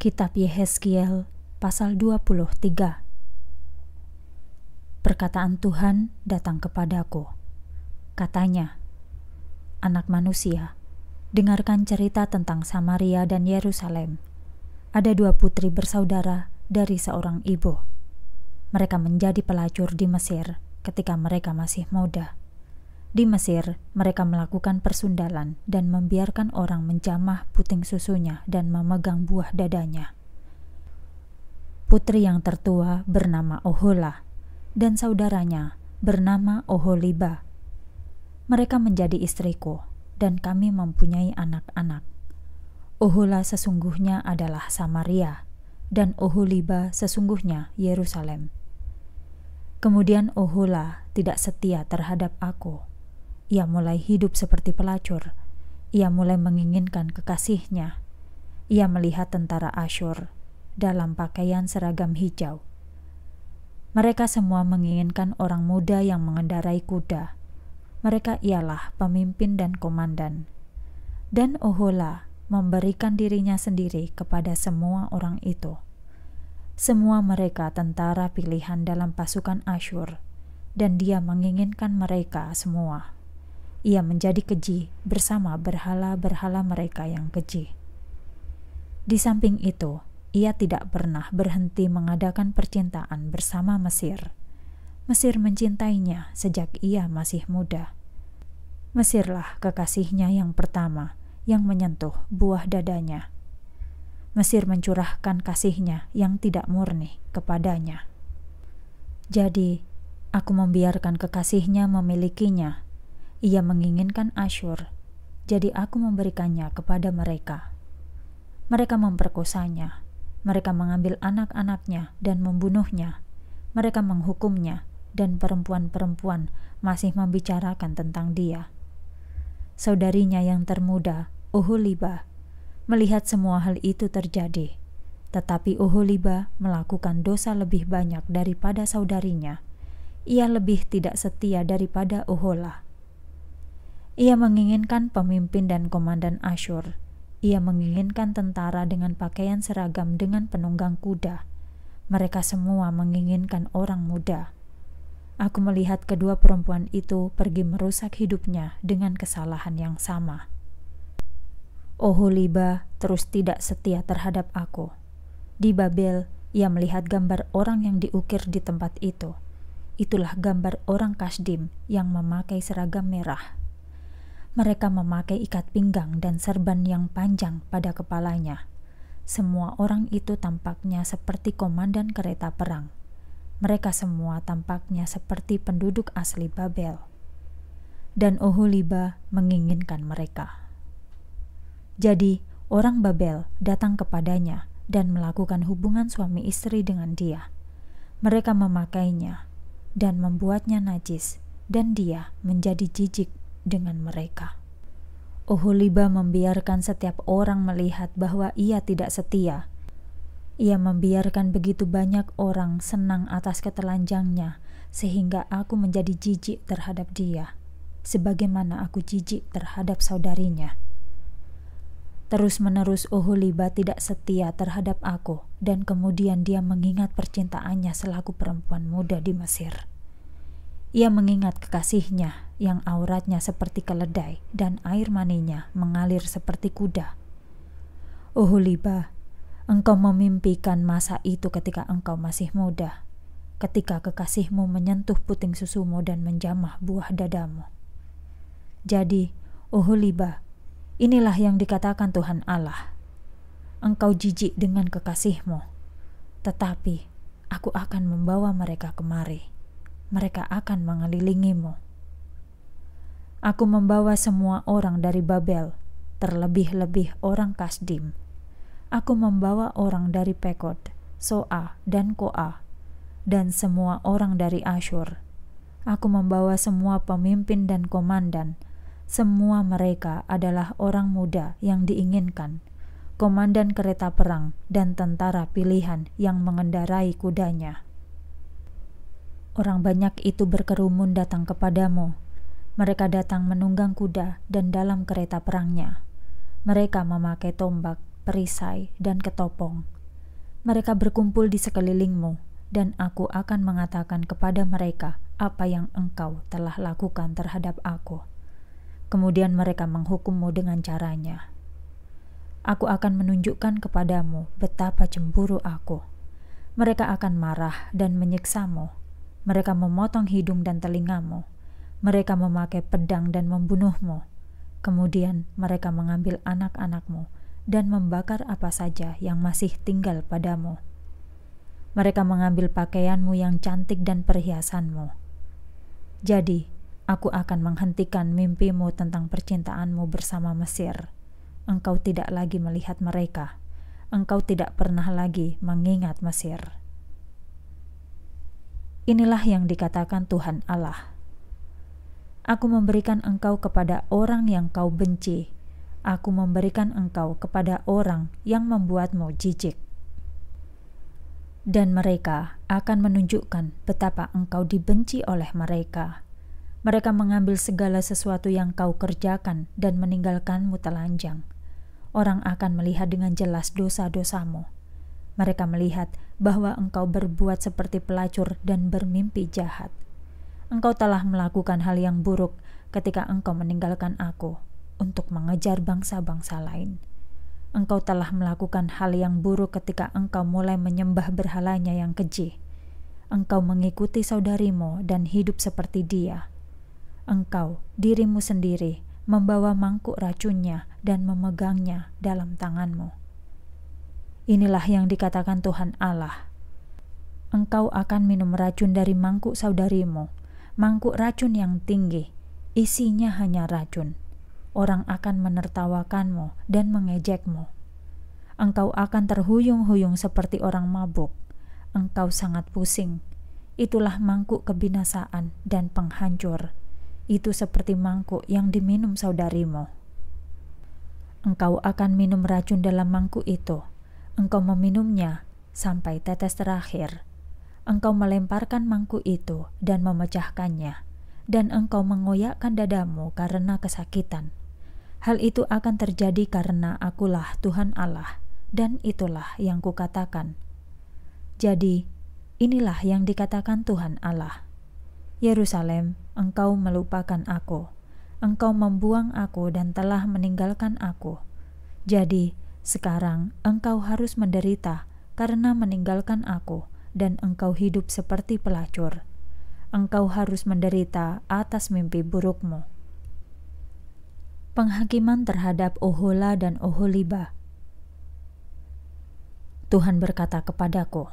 Kitab Yehezkiel pasal 23 Perkataan Tuhan datang kepadaku. Katanya, Anak manusia, dengarkan cerita tentang Samaria dan Yerusalem. Ada dua putri bersaudara dari seorang ibu. Mereka menjadi pelacur di Mesir ketika mereka masih muda. Di Mesir, mereka melakukan persundalan dan membiarkan orang menjamah puting susunya dan memegang buah dadanya. Putri yang tertua bernama Ohola dan saudaranya bernama Oholiba. Mereka menjadi istriku dan kami mempunyai anak-anak. Ohola sesungguhnya adalah Samaria dan Oholiba sesungguhnya Yerusalem. Kemudian Ohola tidak setia terhadap aku ia mulai hidup seperti pelacur. Ia mulai menginginkan kekasihnya. Ia melihat tentara Asyur dalam pakaian seragam hijau. Mereka semua menginginkan orang muda yang mengendarai kuda. Mereka ialah pemimpin dan komandan. Dan Ohola memberikan dirinya sendiri kepada semua orang itu. Semua mereka tentara pilihan dalam pasukan Asyur, dan dia menginginkan mereka semua ia menjadi keji bersama berhala-berhala mereka yang keji. Di samping itu, ia tidak pernah berhenti mengadakan percintaan bersama Mesir. Mesir mencintainya sejak ia masih muda. Mesirlah kekasihnya yang pertama yang menyentuh buah dadanya. Mesir mencurahkan kasihnya yang tidak murni kepadanya. Jadi, aku membiarkan kekasihnya memilikinya ia menginginkan Asyur, jadi aku memberikannya kepada mereka. Mereka memperkosanya, mereka mengambil anak-anaknya dan membunuhnya, mereka menghukumnya, dan perempuan-perempuan masih membicarakan tentang dia. Saudarinya yang termuda, Uhuliba, melihat semua hal itu terjadi. Tetapi Uhuliba melakukan dosa lebih banyak daripada saudarinya. Ia lebih tidak setia daripada Oholah ia menginginkan pemimpin dan komandan Asyur. Ia menginginkan tentara dengan pakaian seragam dengan penunggang kuda. Mereka semua menginginkan orang muda. Aku melihat kedua perempuan itu pergi merusak hidupnya dengan kesalahan yang sama. Oholiba terus tidak setia terhadap aku. Di Babel, ia melihat gambar orang yang diukir di tempat itu itulah gambar orang Kasdim yang memakai seragam merah. Mereka memakai ikat pinggang dan serban yang panjang pada kepalanya. Semua orang itu tampaknya seperti komandan kereta perang. Mereka semua tampaknya seperti penduduk asli Babel. Dan Oholiba menginginkan mereka. Jadi, orang Babel datang kepadanya dan melakukan hubungan suami istri dengan dia. Mereka memakainya dan membuatnya najis, dan dia menjadi jijik dengan mereka. Oholiba membiarkan setiap orang melihat bahwa ia tidak setia. Ia membiarkan begitu banyak orang senang atas ketelanjangnya, sehingga aku menjadi jijik terhadap dia, sebagaimana aku jijik terhadap saudarinya. Terus-menerus Oholiba tidak setia terhadap aku dan kemudian dia mengingat percintaannya selaku perempuan muda di Mesir. Ia mengingat kekasihnya yang auratnya seperti keledai dan air maninya mengalir seperti kuda. Ohuliba, engkau memimpikan masa itu ketika engkau masih muda, ketika kekasihmu menyentuh puting susumu dan menjamah buah dadamu. Jadi, Ohuliba, inilah yang dikatakan Tuhan Allah. Engkau jijik dengan kekasihmu, tetapi aku akan membawa mereka kemari. Mereka akan mengelilingimu. Aku membawa semua orang dari Babel, terlebih-lebih orang Kasdim. Aku membawa orang dari Pekot, Soa, dan Koa, dan semua orang dari Asyur. Aku membawa semua pemimpin dan komandan. Semua mereka adalah orang muda yang diinginkan, komandan kereta perang dan tentara pilihan yang mengendarai kudanya. Orang banyak itu berkerumun datang kepadamu, mereka datang menunggang kuda dan dalam kereta perangnya. Mereka memakai tombak, perisai, dan ketopong. Mereka berkumpul di sekelilingmu, dan aku akan mengatakan kepada mereka apa yang engkau telah lakukan terhadap aku. Kemudian mereka menghukummu dengan caranya. Aku akan menunjukkan kepadamu betapa cemburu aku. Mereka akan marah dan menyiksamu. Mereka memotong hidung dan telingamu, mereka memakai pedang dan membunuhmu. Kemudian mereka mengambil anak-anakmu dan membakar apa saja yang masih tinggal padamu. Mereka mengambil pakaianmu yang cantik dan perhiasanmu. Jadi, aku akan menghentikan mimpimu tentang percintaanmu bersama Mesir. Engkau tidak lagi melihat mereka. Engkau tidak pernah lagi mengingat Mesir. Inilah yang dikatakan Tuhan Allah. Aku memberikan engkau kepada orang yang kau benci. Aku memberikan engkau kepada orang yang membuatmu jijik. Dan mereka akan menunjukkan betapa engkau dibenci oleh mereka. Mereka mengambil segala sesuatu yang kau kerjakan dan meninggalkanmu telanjang. Orang akan melihat dengan jelas dosa-dosamu. Mereka melihat bahwa engkau berbuat seperti pelacur dan bermimpi jahat engkau telah melakukan hal yang buruk ketika engkau meninggalkan aku untuk mengejar bangsa-bangsa lain. Engkau telah melakukan hal yang buruk ketika engkau mulai menyembah berhalanya yang keji. Engkau mengikuti saudarimu dan hidup seperti dia. Engkau, dirimu sendiri, membawa mangkuk racunnya dan memegangnya dalam tanganmu. Inilah yang dikatakan Tuhan Allah engkau akan minum racun dari mangkuk saudarimu mangkuk racun yang tinggi, isinya hanya racun. Orang akan menertawakanmu dan mengejekmu. Engkau akan terhuyung-huyung seperti orang mabuk. Engkau sangat pusing. Itulah mangkuk kebinasaan dan penghancur. Itu seperti mangkuk yang diminum saudarimu. Engkau akan minum racun dalam mangkuk itu. Engkau meminumnya sampai tetes terakhir engkau melemparkan mangku itu dan memecahkannya, dan engkau mengoyakkan dadamu karena kesakitan. Hal itu akan terjadi karena akulah Tuhan Allah, dan itulah yang kukatakan. Jadi, inilah yang dikatakan Tuhan Allah. Yerusalem, engkau melupakan aku. Engkau membuang aku dan telah meninggalkan aku. Jadi, sekarang engkau harus menderita karena meninggalkan aku dan engkau hidup seperti pelacur. Engkau harus menderita atas mimpi burukmu. Penghakiman terhadap Ohola dan Oholiba. Tuhan berkata kepadaku,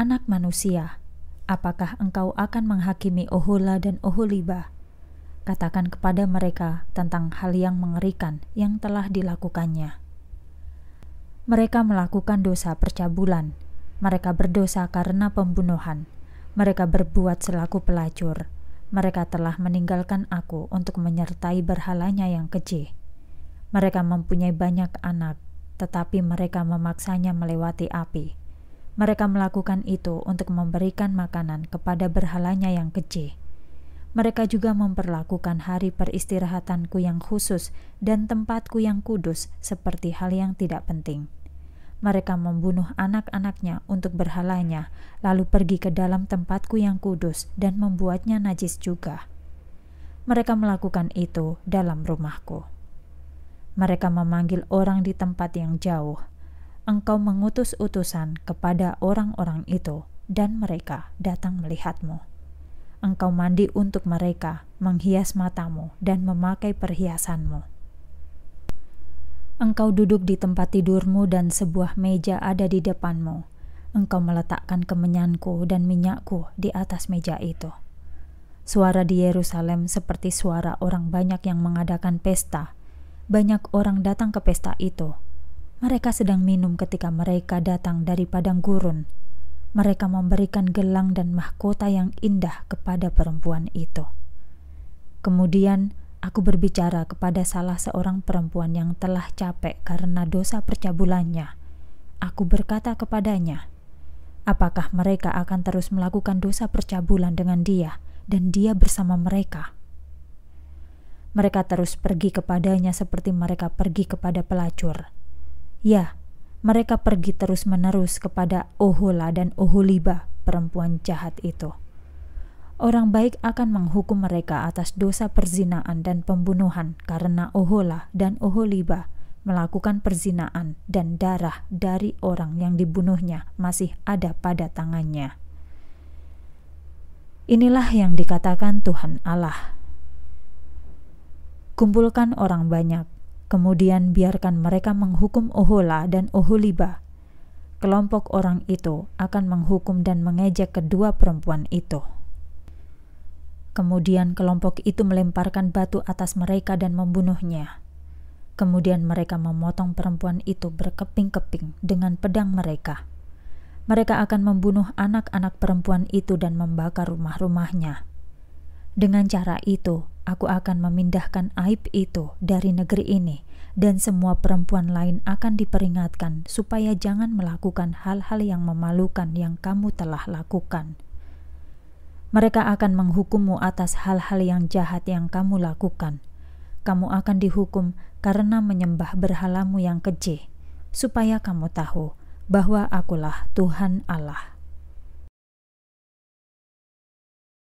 "Anak manusia, apakah engkau akan menghakimi Ohola dan Oholiba?" katakan kepada mereka tentang hal yang mengerikan yang telah dilakukannya. Mereka melakukan dosa percabulan, mereka berdosa karena pembunuhan. Mereka berbuat selaku pelacur. Mereka telah meninggalkan aku untuk menyertai berhalanya yang kecil. Mereka mempunyai banyak anak, tetapi mereka memaksanya melewati api. Mereka melakukan itu untuk memberikan makanan kepada berhalanya yang kecil mereka juga memperlakukan hari peristirahatanku yang khusus dan tempatku yang kudus seperti hal yang tidak penting mereka membunuh anak-anaknya untuk berhalanya, lalu pergi ke dalam tempatku yang kudus dan membuatnya najis juga. Mereka melakukan itu dalam rumahku. Mereka memanggil orang di tempat yang jauh. Engkau mengutus utusan kepada orang-orang itu, dan mereka datang melihatmu. Engkau mandi untuk mereka, menghias matamu, dan memakai perhiasanmu Engkau duduk di tempat tidurmu dan sebuah meja ada di depanmu. Engkau meletakkan kemenyanku dan minyakku di atas meja itu. Suara di Yerusalem seperti suara orang banyak yang mengadakan pesta. Banyak orang datang ke pesta itu. Mereka sedang minum ketika mereka datang dari padang gurun. Mereka memberikan gelang dan mahkota yang indah kepada perempuan itu. Kemudian aku berbicara kepada salah seorang perempuan yang telah capek karena dosa percabulannya. Aku berkata kepadanya, "Apakah mereka akan terus melakukan dosa percabulan dengan dia dan dia bersama mereka?" Mereka terus pergi kepadanya seperti mereka pergi kepada pelacur. Ya, mereka pergi terus-menerus kepada Ohola dan Oholiba, perempuan jahat itu orang baik akan menghukum mereka atas dosa perzinaan dan pembunuhan karena Ohola dan Oholiba melakukan perzinaan dan darah dari orang yang dibunuhnya masih ada pada tangannya. Inilah yang dikatakan Tuhan Allah. Kumpulkan orang banyak, kemudian biarkan mereka menghukum Ohola dan Oholiba. Kelompok orang itu akan menghukum dan mengejek kedua perempuan itu. Kemudian kelompok itu melemparkan batu atas mereka dan membunuhnya. Kemudian mereka memotong perempuan itu berkeping-keping dengan pedang mereka. Mereka akan membunuh anak-anak perempuan itu dan membakar rumah-rumahnya. Dengan cara itu, aku akan memindahkan aib itu dari negeri ini, dan semua perempuan lain akan diperingatkan supaya jangan melakukan hal-hal yang memalukan yang kamu telah lakukan.' Mereka akan menghukummu atas hal-hal yang jahat yang kamu lakukan. Kamu akan dihukum karena menyembah berhalamu yang kecil, supaya kamu tahu bahwa Akulah Tuhan Allah.